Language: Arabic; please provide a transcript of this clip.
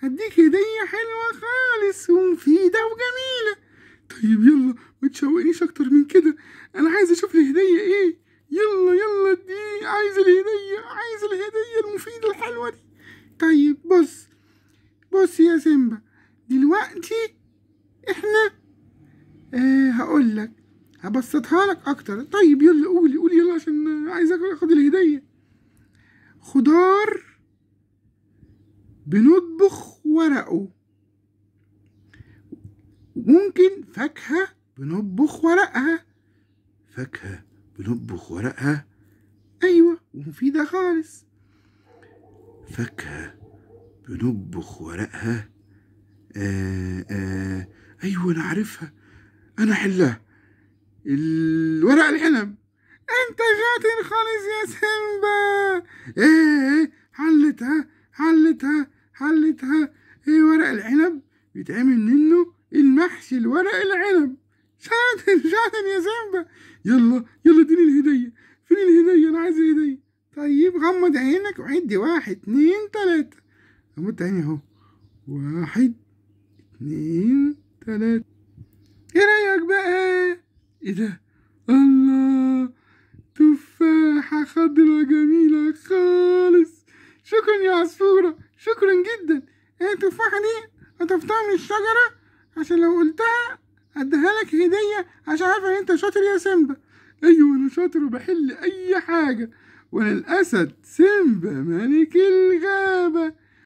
هديك هدية حلوة خالص ومفيدة وجميلة طيب يلا ما تشوقنيش أكتر من كده أنا عايز أشوف الهدية إيه يلا يلا دي عايز الهدية عايز الهدية المفيدة الحلوة دي طيب بص بص يا سيمبا دلوقتي إحنا آه هقولك هبسطها لك أكتر طيب يلا قولي قولي يلا عشان عايز أخد الهدية خضار بنطبخ ورقه ممكن فاكهة بنطبخ ورقها فاكهة بنطبخ ورقها أيوة ومفيدة خالص فاكهة بنطبخ ورقها آآ آه، آآ آه، أيوة أنا عارفها أنا حلها الورق العنب أنت شاطر خالص يا سيمبا إيه, إيه، حلتها حلتها حلتها ايه ورق العنب بيتعمل منه المحشي الورق العنب شاطر شاطر يا سامبا يلا يلا اديني الهدية فين الهدية انا عايز هدية طيب غمض عينك وعدي واحد اتنين تلاتة غمضت عيني اهو واحد اتنين تلاتة ايه رأيك بقى ايه ده الله تفاحة خضرا جميلة خالص شكرا يا عصفورة شكرا جدا هي التفاحة دي قطفتها من الشجرة عشان لو قلتها اديها لك هدية عشان عارفة ان انت شاطر يا سيمبا ايوه انا شاطر وبحل اي حاجة وانا الاسد سيمبا ملك الغابة